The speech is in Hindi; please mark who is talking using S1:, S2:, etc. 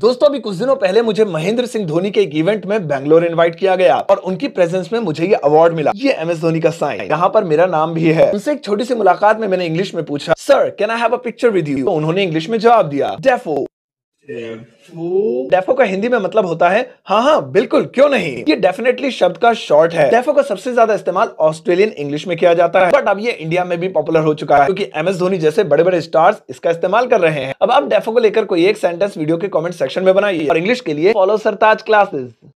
S1: दोस्तों अभी कुछ दिनों पहले मुझे महेंद्र सिंह धोनी के एक इवेंट में बैंगलोर इनवाइट किया गया और उनकी प्रेजेंस में मुझे ये अवार्ड मिला ये एम एस धोनी का साइन यहाँ पर मेरा नाम भी है उनसे एक छोटी सी मुलाकात में मैंने इंग्लिश में पूछा sir can I have a picture with you उन्होंने इंग्लिश में जवाब दिया डेफो डेफो का हिंदी में मतलब होता है हाँ हाँ बिल्कुल क्यों नहीं ये डेफिनेटली शब्द का शॉर्ट है डेफो का सबसे ज्यादा इस्तेमाल ऑस्ट्रेलियन इंग्लिश में किया जाता है बट अब ये इंडिया में भी पॉपुलर हो चुका है क्योंकि एम एस धोनी जैसे बड़े बड़े स्टार्स इसका इस्तेमाल कर रहे हैं अब आप डेफो को लेकर कोई एक सेंटेंस वीडियो के कॉमेंट सेक्शन में बनाइए और इंग्लिश के लिए फॉलो सरताज क्लासेस